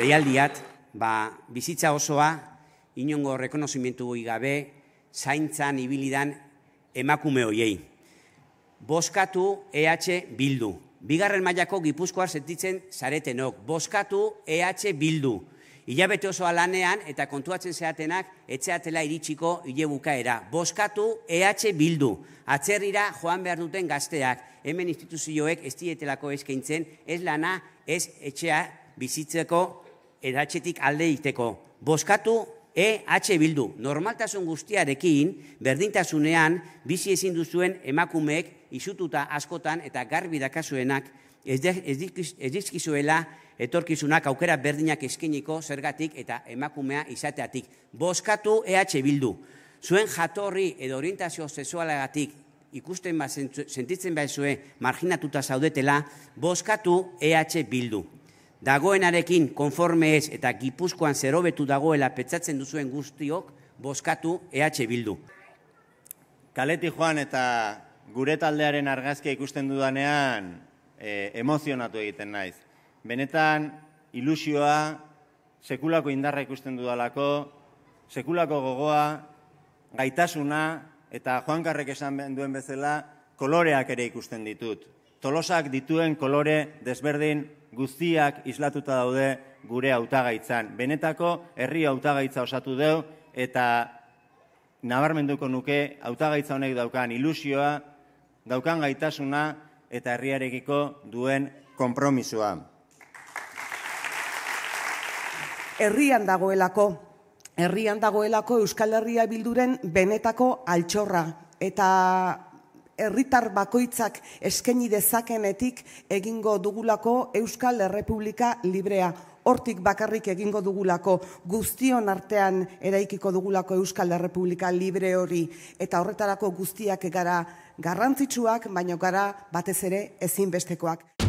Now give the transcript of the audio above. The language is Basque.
deialdiat, ba, bizitza osoa, inongo rekonozimentu goi gabe, zaintzan ibilidan emakume hoiei. Boskatu EH Bildu. Bigarren mailako gipuzkoa sentitzen zaretenok. Boskatu EH Bildu. Ilabete osoa lanean eta kontuatzen zeatenak etxeatela iritsiko hile bukaera. Boskatu EH Bildu. Atzerrira joan behar duten gazteak. Hemen instituzioek ez dietelako eskaintzen ez lana ez etxea bizitzeko edatxetik alde iteko. Boskatu EH Bildu, normaltasun guztiarekin, berdintasunean, bizi ezin duzuen emakumeek izututa askotan eta garbi dakazuenak ez, dizkizuela etorkizunak aukera berdinak eskiniko zergatik eta emakumea izateatik. Boskatu EH Bildu, zuen jatorri edo orientazio sexualagatik ikusten sentitzen bat zuen marginatuta zaudetela, boskatu EH Bildu dagoenarekin konforme ez eta gipuzkoan zerobetu dagoela petzatzen duzuen guztiok, boskatu EH Bildu. Kaleti joan eta gure taldearen argazkia ikusten dudanean e, emozionatu egiten naiz. Benetan ilusioa sekulako indarra ikusten dudalako, sekulako gogoa, gaitasuna eta joan karrek esan duen bezala koloreak ere ikusten ditut tolosak dituen kolore desberdin guztiak islatuta daude gure autagaitzan. Benetako herri autagaitza osatu deu eta nabarmenduko nuke autagaitza honek daukan ilusioa, daukan gaitasuna eta herriarekiko duen konpromisoa. Herrian dagoelako, herrian dagoelako Euskal Herria Bilduren benetako altxorra eta herritar bakoitzak eskaini dezakenetik egingo dugulako Euskal Errepublika librea. Hortik bakarrik egingo dugulako, guztion artean eraikiko dugulako Euskal Errepublika libre hori eta horretarako guztiak gara garrantzitsuak, baino gara batez ere ezinbestekoak.